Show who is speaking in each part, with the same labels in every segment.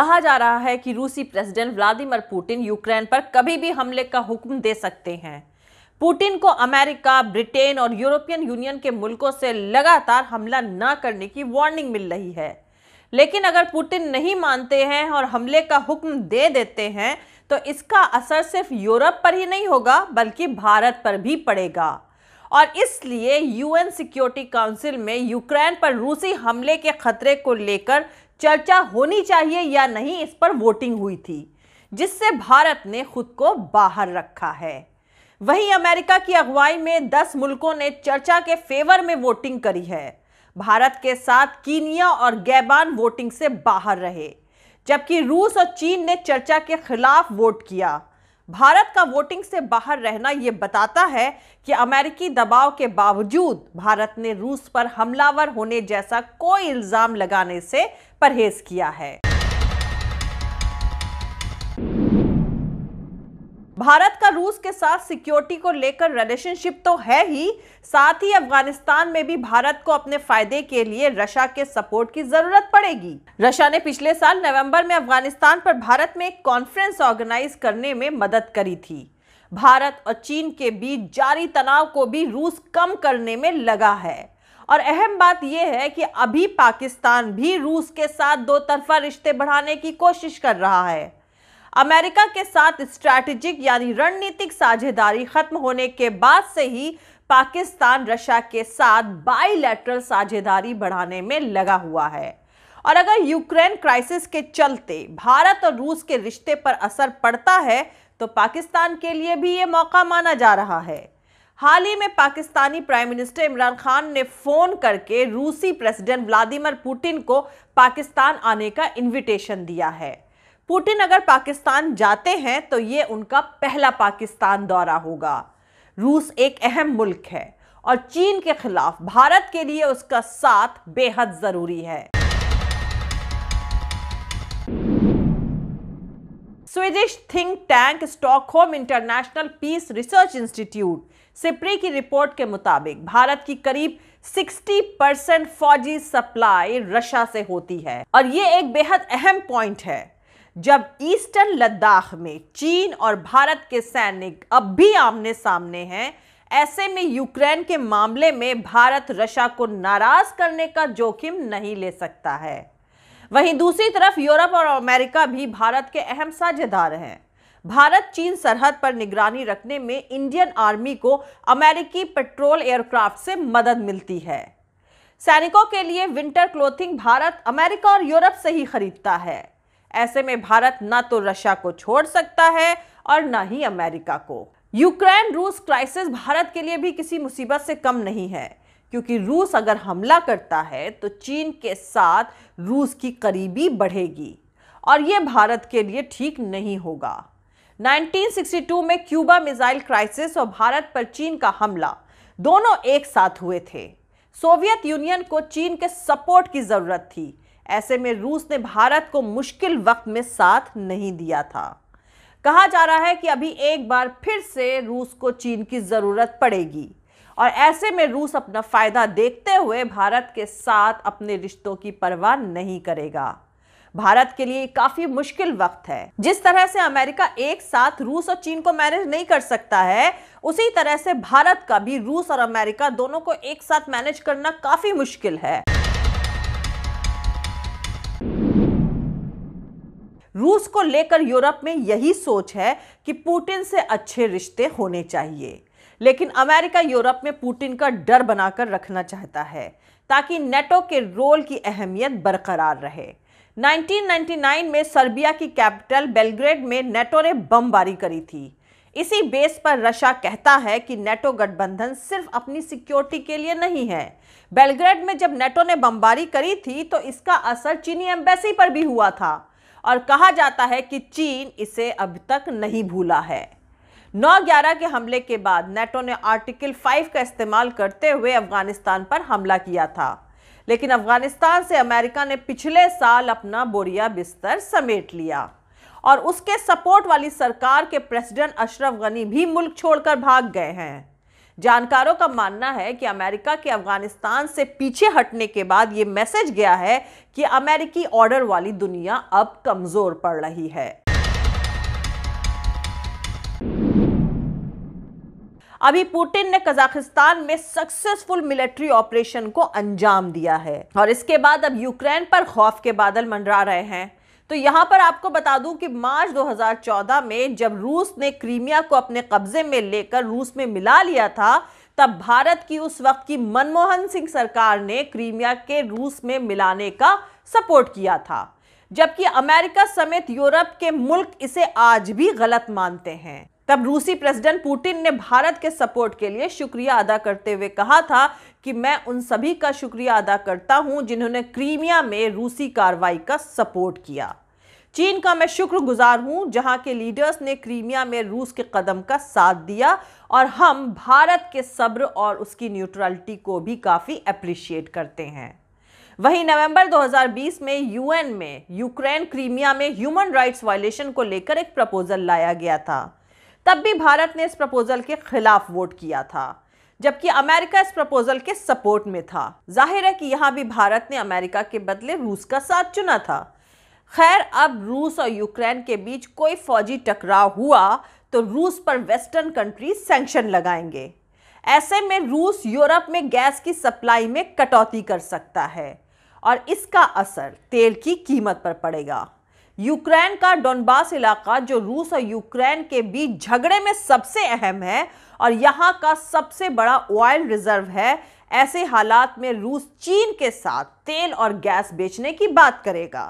Speaker 1: कहा जा रहा है कि रूसी प्रेसिडेंट व्लादिमीर पुतिन यूक्रेन पर कभी भी हमले का हुक्म दे सकते हैं पुतिन को अमेरिका ब्रिटेन और यूरोपियन यूनियन के मुल्कों से लगातार हमला न करने की वार्निंग मिल रही है लेकिन अगर पुतिन नहीं मानते हैं और हमले का हुक्म दे देते हैं तो इसका असर सिर्फ यूरोप पर ही नहीं होगा बल्कि भारत पर भी पड़ेगा और इसलिए यूएन सिक्योरिटी काउंसिल में यूक्रेन पर रूसी हमले के खतरे को लेकर चर्चा होनी चाहिए या नहीं इस पर वोटिंग हुई थी जिससे भारत ने खुद को बाहर रखा है वहीं अमेरिका की अगुवाई में 10 मुल्कों ने चर्चा के फेवर में वोटिंग करी है भारत के साथ कीनिया और गैबान वोटिंग से बाहर रहे जबकि रूस और चीन ने चर्चा के खिलाफ वोट किया भारत का वोटिंग से बाहर रहना ये बताता है कि अमेरिकी दबाव के बावजूद भारत ने रूस पर हमलावर होने जैसा कोई इल्ज़ाम लगाने से परहेज किया है भारत का रूस के साथ सिक्योरिटी को लेकर रिलेशनशिप तो है ही साथ ही अफगानिस्तान में भी भारत को अपने फायदे के लिए रशा के सपोर्ट की जरूरत पड़ेगी रशा ने पिछले साल नवंबर में अफगानिस्तान पर भारत में एक कॉन्फ्रेंस ऑर्गेनाइज करने में मदद करी थी भारत और चीन के बीच जारी तनाव को भी रूस कम करने में लगा है और अहम बात यह है कि अभी पाकिस्तान भी रूस के साथ दो तरफा रिश्ते बढ़ाने की कोशिश कर रहा है अमेरिका के साथ स्ट्रैटेजिक यानी रणनीतिक साझेदारी खत्म होने के बाद से ही पाकिस्तान रशिया के साथ बाईलैटरल साझेदारी बढ़ाने में लगा हुआ है और अगर यूक्रेन क्राइसिस के चलते भारत और रूस के रिश्ते पर असर पड़ता है तो पाकिस्तान के लिए भी ये मौका माना जा रहा है हाल ही में पाकिस्तानी प्राइम मिनिस्टर इमरान खान ने फोन करके रूसी प्रेसिडेंट व्लादिमीर पुतिन को पाकिस्तान आने का इनविटेशन दिया है पुतिन अगर पाकिस्तान जाते हैं तो ये उनका पहला पाकिस्तान दौरा होगा रूस एक अहम मुल्क है और चीन के खिलाफ भारत के लिए उसका साथ बेहद ज़रूरी है Swedish think tank Stockholm international peace research institute SIPRI की रिपोर्ट के मुताबिक भारत की करीब 60 परसेंट फौजी सप्लाई रशिया से होती है और ये एक बेहद अहम पॉइंट है जब ईस्टर्न लद्दाख में चीन और भारत के सैनिक अब भी आमने सामने हैं ऐसे में यूक्रेन के मामले में भारत रशिया को नाराज करने का जोखिम नहीं ले सकता है वहीं दूसरी तरफ यूरोप और अमेरिका भी भारत के अहम साझेदार हैं भारत चीन सरहद पर निगरानी रखने में इंडियन आर्मी को अमेरिकी पेट्रोल एयरक्राफ्ट से मदद मिलती है सैनिकों के लिए विंटर क्लोथिंग भारत अमेरिका और यूरोप से ही खरीदता है ऐसे में भारत न तो रशिया को छोड़ सकता है और न ही अमेरिका को यूक्रेन रूस क्राइसिस भारत के लिए भी किसी मुसीबत से कम नहीं है क्योंकि रूस अगर हमला करता है तो चीन के साथ रूस की करीबी बढ़ेगी और ये भारत के लिए ठीक नहीं होगा 1962 में क्यूबा मिसाइल क्राइसिस और भारत पर चीन का हमला दोनों एक साथ हुए थे सोवियत यूनियन को चीन के सपोर्ट की ज़रूरत थी ऐसे में रूस ने भारत को मुश्किल वक्त में साथ नहीं दिया था कहा जा रहा है कि अभी एक बार फिर से रूस को चीन की ज़रूरत पड़ेगी और ऐसे में रूस अपना फ़ायदा देखते हुए भारत के साथ अपने रिश्तों की परवाह नहीं करेगा भारत के लिए काफी मुश्किल वक्त है जिस तरह से अमेरिका एक साथ रूस और चीन को मैनेज नहीं कर सकता है उसी तरह से भारत का भी रूस और अमेरिका दोनों को एक साथ मैनेज करना काफी मुश्किल है रूस को लेकर यूरोप में यही सोच है कि पुतिन से अच्छे रिश्ते होने चाहिए लेकिन अमेरिका यूरोप में पुतिन का डर बनाकर रखना चाहता है ताकि नेटो के रोल की अहमियत बरकरार रहे 1999 में सर्बिया की कैपिटल बेलग्रेड में नेटो ने बमबारी करी थी इसी बेस पर रशा कहता है कि नेटो गठबंधन सिर्फ अपनी सिक्योरिटी के लिए नहीं है बेलग्रेड में जब नेटो ने बमबारी करी थी तो इसका असर चीनी एम्बेसी पर भी हुआ था और कहा जाता है कि चीन इसे अब तक नहीं भूला है 9/11 के हमले के बाद नेटो ने आर्टिकल 5 का इस्तेमाल करते हुए अफगानिस्तान पर हमला किया था लेकिन अफगानिस्तान से अमेरिका ने पिछले साल अपना बोरिया बिस्तर समेट लिया और उसके सपोर्ट वाली सरकार के प्रेसिडेंट अशरफ गनी भी मुल्क छोड़कर भाग गए हैं जानकारों का मानना है कि अमेरिका के अफगानिस्तान से पीछे हटने के बाद ये मैसेज गया है कि अमेरिकी ऑर्डर वाली दुनिया अब कमज़ोर पड़ रही है अभी पुतिन ने कजाकिस्तान में सक्सेसफुल मिलिट्री ऑपरेशन को अंजाम दिया है और इसके बाद अब यूक्रेन पर खौफ के बादल मंडरा रहे हैं तो यहाँ पर आपको बता दूं कि मार्च 2014 में जब रूस ने क्रीमिया को अपने कब्जे में लेकर रूस में मिला लिया था तब भारत की उस वक्त की मनमोहन सिंह सरकार ने क्रीमिया के रूस में मिलाने का सपोर्ट किया था जबकि अमेरिका समेत यूरोप के मुल्क इसे आज भी गलत मानते हैं तब रूसी प्रेसिडेंट पुतिन ने भारत के सपोर्ट के लिए शुक्रिया अदा करते हुए कहा था कि मैं उन सभी का शुक्रिया अदा करता हूं जिन्होंने क्रीमिया में रूसी कार्रवाई का सपोर्ट किया चीन का मैं शुक्रगुजार हूं जहां के लीडर्स ने क्रीमिया में रूस के कदम का साथ दिया और हम भारत के सब्र और उसकी न्यूट्रलिटी को भी काफ़ी अप्रिशिएट करते हैं वहीं नवंबर 2020 में यूएन में यूक्रेन क्रीमिया में ह्यूमन राइट्स वायलेशन को लेकर एक प्रपोजल लाया गया था तब भी भारत ने इस प्रपोजल के खिलाफ वोट किया था जबकि अमेरिका इस प्रपोजल के सपोर्ट में था जाहिर है कि यहाँ भी भारत ने अमेरिका के बदले रूस का साथ चुना था खैर अब रूस और यूक्रेन के बीच कोई फौजी टकराव हुआ तो रूस पर वेस्टर्न कंट्रीज सेंक्शन लगाएंगे ऐसे में रूस यूरोप में गैस की सप्लाई में कटौती कर सकता है और इसका असर तेल की कीमत पर पड़ेगा यूक्रेन का डोनबास इलाका जो रूस और यूक्रेन के बीच झगड़े में सबसे अहम है और यहाँ का सबसे बड़ा ऑयल रिजर्व है ऐसे हालात में रूस चीन के साथ तेल और गैस बेचने की बात करेगा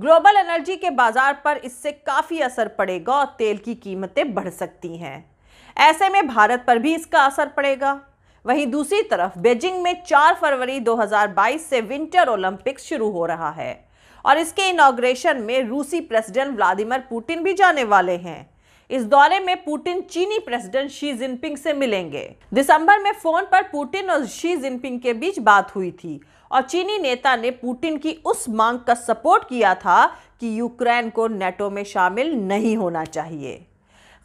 Speaker 1: ग्लोबल एनर्जी के बाजार पर इससे काफ़ी असर पड़ेगा और तेल की कीमतें बढ़ सकती हैं ऐसे में भारत पर भी इसका असर पड़ेगा वहीं दूसरी तरफ बेजिंग में 4 फरवरी 2022 से विंटर ओलंपिक शुरू हो रहा है और इसके इनाग्रेशन में रूसी प्रेसिडेंट व्लादिमीर पुतिन भी जाने वाले हैं इस दौरे में पुतिन चीनी प्रेसिडेंट शी जिनपिंग से मिलेंगे दिसंबर में फोन पर पुतिन और शी जिनपिंग के बीच बात हुई थी और चीनी नेता ने पुतिन की उस मांग का सपोर्ट किया था कि यूक्रेन को नेटो में शामिल नहीं होना चाहिए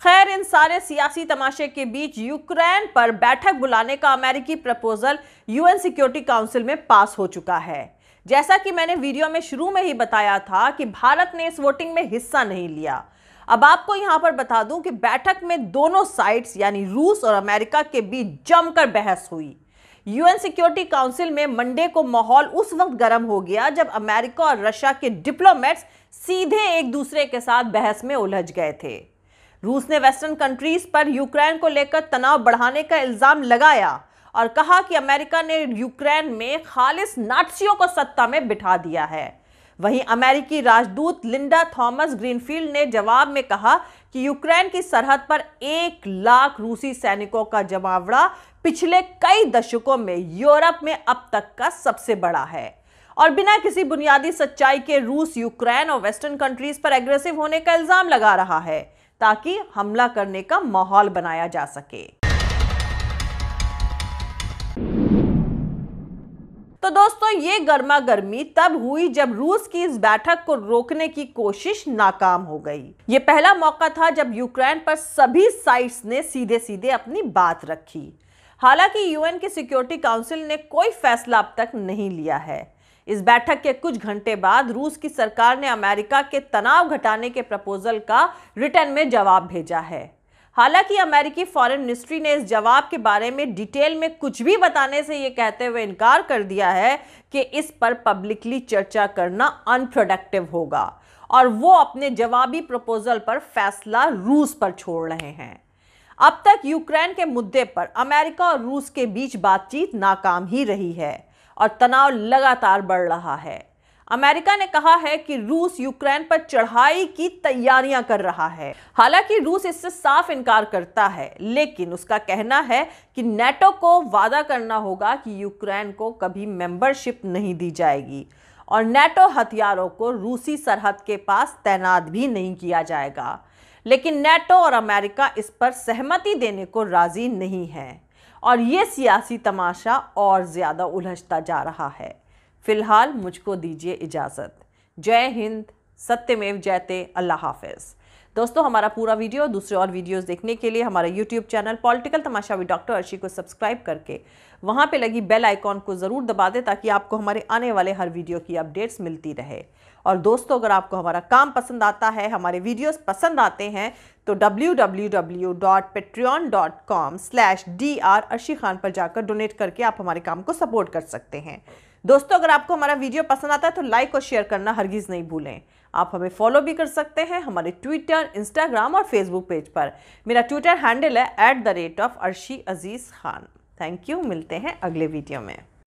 Speaker 1: खैर इन सारे सियासी तमाशे के बीच यूक्रेन पर बैठक बुलाने का अमेरिकी प्रपोजल यूएन सिक्योरिटी काउंसिल में पास हो चुका है जैसा कि मैंने वीडियो में शुरू में ही बताया था कि भारत ने इस वोटिंग में हिस्सा नहीं लिया अब आपको यहां पर बता दूं कि बैठक में दोनों साइड्स यानी रूस और अमेरिका के बीच जमकर बहस हुई यूएन सिक्योरिटी काउंसिल में मंडे को माहौल उस वक्त गर्म हो गया जब अमेरिका और रशिया के डिप्लोमेट्स सीधे एक दूसरे के साथ बहस में उलझ गए थे रूस ने वेस्टर्न कंट्रीज पर यूक्रेन को लेकर तनाव बढ़ाने का इल्जाम लगाया और कहा कि अमेरिका ने यूक्रेन में खालिस नाटसियों को सत्ता में बिठा दिया है वहीं अमेरिकी राजदूत लिंडा थॉमस ग्रीनफील्ड ने जवाब में कहा कि यूक्रेन की सरहद पर एक लाख रूसी सैनिकों का जमावड़ा पिछले कई दशकों में यूरोप में अब तक का सबसे बड़ा है और बिना किसी बुनियादी सच्चाई के रूस यूक्रेन और वेस्टर्न कंट्रीज पर एग्रेसिव होने का इल्जाम लगा रहा है ताकि हमला करने का माहौल बनाया जा सके दोस्तों ये गर्मा गर्मी तब हुई जब रूस की इस बैठक को रोकने की कोशिश नाकाम हो गई ये पहला मौका था जब यूक्रेन पर सभी साइट्स ने सीधे सीधे अपनी बात रखी हालांकि यूएन की सिक्योरिटी काउंसिल ने कोई फैसला अब तक नहीं लिया है इस बैठक के कुछ घंटे बाद रूस की सरकार ने अमेरिका के तनाव घटाने के प्रपोजल का रिटर्न में जवाब भेजा है हालांकि अमेरिकी फॉरेन मिनिस्ट्री ने इस जवाब के बारे में डिटेल में कुछ भी बताने से ये कहते हुए इनकार कर दिया है कि इस पर पब्लिकली चर्चा करना अनप्रोडक्टिव होगा और वो अपने जवाबी प्रपोजल पर फैसला रूस पर छोड़ रहे हैं अब तक यूक्रेन के मुद्दे पर अमेरिका और रूस के बीच बातचीत नाकाम ही रही है और तनाव लगातार बढ़ रहा है अमेरिका ने कहा है कि रूस यूक्रेन पर चढ़ाई की तैयारियां कर रहा है हालांकि रूस इससे साफ इनकार करता है लेकिन उसका कहना है कि नेटो को वादा करना होगा कि यूक्रेन को कभी मेंबरशिप नहीं दी जाएगी और नेटो हथियारों को रूसी सरहद के पास तैनात भी नहीं किया जाएगा लेकिन नेटो और अमेरिका इस पर सहमति देने को राजी नहीं है और ये सियासी तमाशा और ज़्यादा उलझता जा रहा है फ़िलहाल मुझको दीजिए इजाज़त जय हिंद सत्यमेव जयते अल्लाह हाफिज़ दोस्तों हमारा पूरा वीडियो दूसरे और वीडियोस देखने के लिए हमारा यूट्यूब चैनल पॉलिटिकल तमाशा तमाशावी डॉक्टर अर्शी को सब्सक्राइब करके वहाँ पे लगी बेल आइकॉन को ज़रूर दबा दें ताकि आपको हमारे आने वाले हर वीडियो की अपडेट्स मिलती रहे और दोस्तों अगर आपको हमारा काम पसंद आता है हमारे वीडियोस पसंद आते हैं तो wwwpatreoncom अर्शी खान पर जाकर डोनेट करके आप हमारे काम को सपोर्ट कर सकते हैं दोस्तों अगर आपको हमारा वीडियो पसंद आता है तो लाइक और शेयर करना हरगिज़ नहीं भूलें आप हमें फॉलो भी कर सकते हैं हमारे ट्विटर इंस्टाग्राम और फेसबुक पेज पर मेरा ट्विटर हैंडल है at the rate of Arshi Aziz Khan thank you मिलते हैं अगले वीडियो में